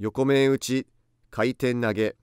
横面打ち、回転投げ。